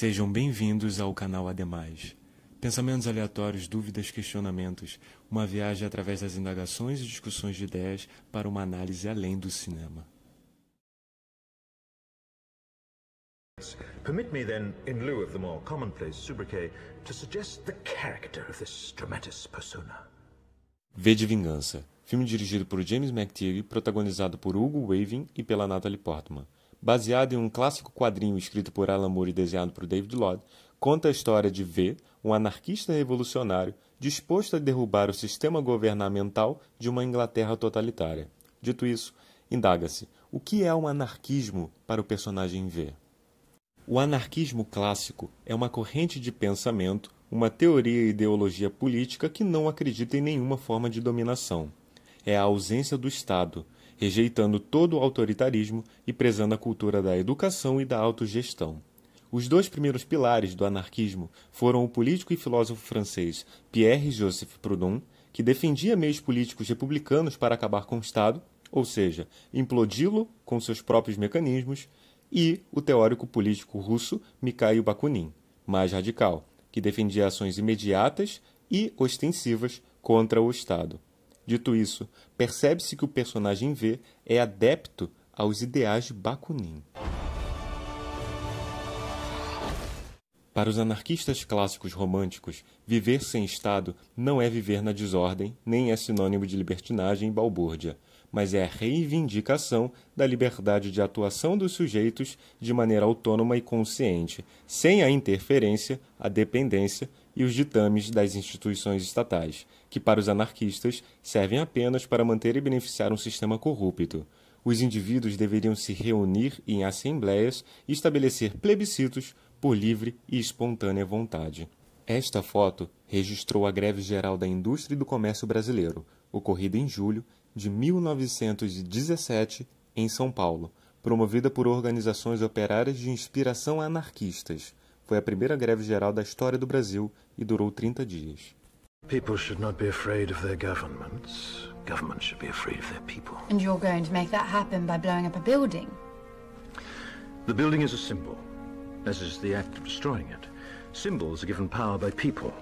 Sejam bem-vindos ao canal Ademais. Pensamentos aleatórios, dúvidas, questionamentos. Uma viagem através das indagações e discussões de ideias para uma análise além do cinema. Permit me then, in lieu of the more commonplace sobriquet, to suggest the character of this dramatis persona. V de Vingança. Filme dirigido por James McTeague, protagonizado por Hugo Weaving e pela Natalie Portman baseado em um clássico quadrinho escrito por Alan Moore e desenhado por David Lloyd, conta a história de V, um anarquista revolucionário disposto a derrubar o sistema governamental de uma Inglaterra totalitária. Dito isso, indaga-se: o que é o um anarquismo para o personagem V? O anarquismo clássico é uma corrente de pensamento, uma teoria e ideologia política que não acredita em nenhuma forma de dominação. É a ausência do Estado, rejeitando todo o autoritarismo e prezando a cultura da educação e da autogestão. Os dois primeiros pilares do anarquismo foram o político e filósofo francês Pierre-Joseph Proudhon, que defendia meios políticos republicanos para acabar com o Estado, ou seja, implodi-lo com seus próprios mecanismos, e o teórico político russo Mikhail Bakunin, mais radical, que defendia ações imediatas e ostensivas contra o Estado. Dito isso, percebe-se que o personagem V é adepto aos ideais de Bakunin. Para os anarquistas clássicos românticos, viver sem Estado não é viver na desordem, nem é sinônimo de libertinagem e balbúrdia, mas é a reivindicação da liberdade de atuação dos sujeitos de maneira autônoma e consciente, sem a interferência, a dependência e os ditames das instituições estatais, que para os anarquistas servem apenas para manter e beneficiar um sistema corrupto os indivíduos deveriam se reunir em assembleias e estabelecer plebiscitos por livre e espontânea vontade. Esta foto registrou a greve geral da indústria e do comércio brasileiro, ocorrida em julho de 1917 em São Paulo, promovida por organizações operárias de inspiração anarquistas. Foi a primeira greve geral da história do Brasil e durou 30 dias. People should not be afraid of their governments government should be afraid of their people. And you're going to make that happen by blowing up a building? The building is a symbol, as is the act of destroying it. Symbols are given power by people.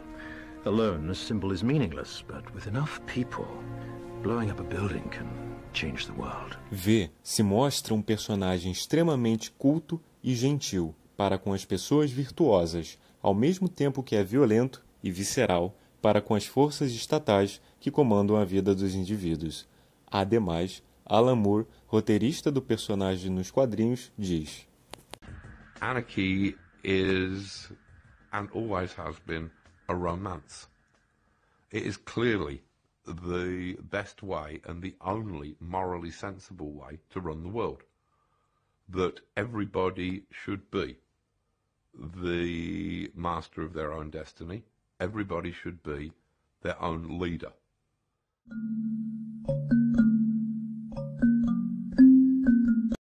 Alone, a symbol is meaningless, but with enough people, blowing up a building can change the world. V se mostra um personagem extremamente culto e gentil para com as pessoas virtuosas, ao mesmo tempo que é violento e visceral para com as forças estatais que comandam a vida dos indivíduos. Ademais, Alan Moore, roteirista do personagem nos quadrinhos, diz: Anarchy is and always has been a romance. It is clearly the best way and the only morally sensible way to run the world that everybody should be the master of their own destiny, everybody should be their own leader.